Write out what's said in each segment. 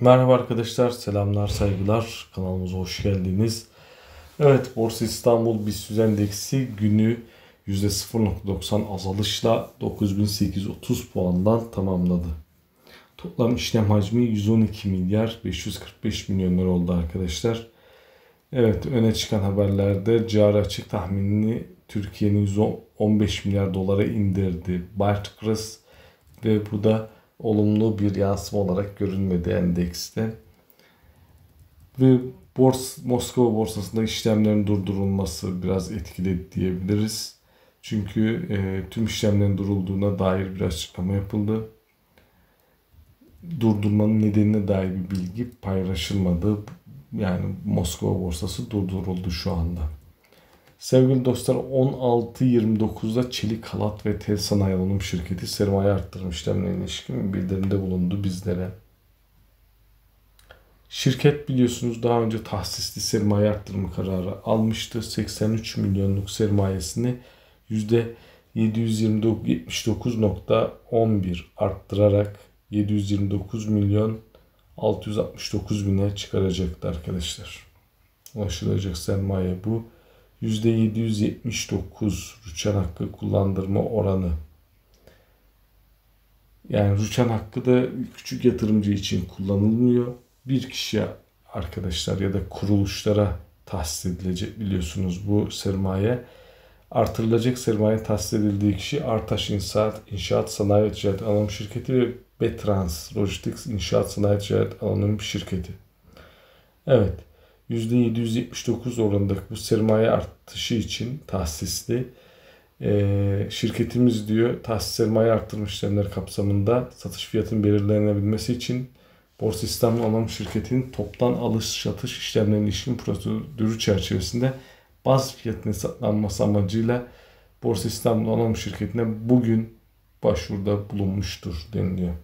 Merhaba arkadaşlar, selamlar, saygılar. Kanalımıza hoş geldiniz. Evet, Borsa İstanbul BIST Endeksi günü %0.90 azalışla 9830 puandan tamamladı. Toplam işlem hacmi 112 milyar 545 milyon lira oldu arkadaşlar. Evet, öne çıkan haberlerde cari açık tahminini Türkiye'nin 115 milyar dolara indirdi. Bartkres ve bu da olumlu bir yansıma olarak görünmedi endekste. Ve bors, Moskova borsasında işlemlerin durdurulması biraz etkiledi diyebiliriz. Çünkü e, tüm işlemlerin durulduğuna dair bir açıklama yapıldı. Durdurmanın nedenine dair bir bilgi paylaşılmadı. Yani Moskova borsası durduruldu şu anda. Sevgili dostlar 16.29'da Çelik Halat ve Tel Sanayi Alınım Şirketi sermaye arttırım işlemine ilişkin bildirimde bulundu bizlere. Şirket biliyorsunuz daha önce tahsisli sermaye arttırma kararı almıştı. 83 milyonluk sermayesini 729.11 arttırarak 729 milyon 669 bine çıkaracaktı arkadaşlar. Ulaşılacak sermaye bu. %779 rüçhan hakkı kullandırma oranı. Yani rüçhan hakkı da küçük yatırımcı için kullanılmıyor. Bir kişiye arkadaşlar ya da kuruluşlara tahsis edilecek biliyorsunuz bu sermaye. Artırılacak sermaye tahsis edildiği kişi Artaş İnşaat, İnşaat Sanayi Ticaret Anonim Şirketi ve Betrans Logistics İnşaat Sanayi Ticaret Anonim Şirketi. Evet. %779 oranındaki bu sermaye artışı için tahsisli ee, şirketimiz diyor tahsis sermaye arttırma işlemleri kapsamında satış fiyatının belirlenebilmesi için borsa İstanbul Anonim Şirketi'nin toptan alış satış işlemlerinin ilişkin prosedürü çerçevesinde baz fiyatının hesaplanması amacıyla Borsa İstanbul Anonim Şirketi'ne bugün başvuruda bulunmuştur deniliyor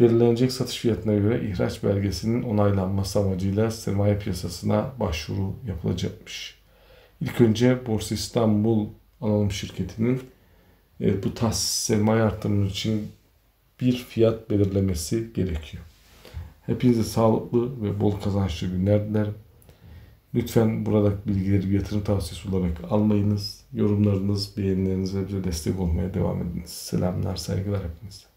belirlenecek satış fiyatına göre ihraç belgesinin onaylanması amacıyla sermaye piyasasına başvuru yapılacakmış. İlk önce Borsa İstanbul Anonim Şirketi'nin e, bu tas sermaye artırımı için bir fiyat belirlemesi gerekiyor. Hepinize sağlıklı ve bol kazançlı günler dilerim. Lütfen buradaki bilgileri bir yatırım tavsiyesi olarak almayınız. Yorumlarınız, beğenilerinize bize destek olmaya devam ediniz. Selamlar, saygılar hepinize.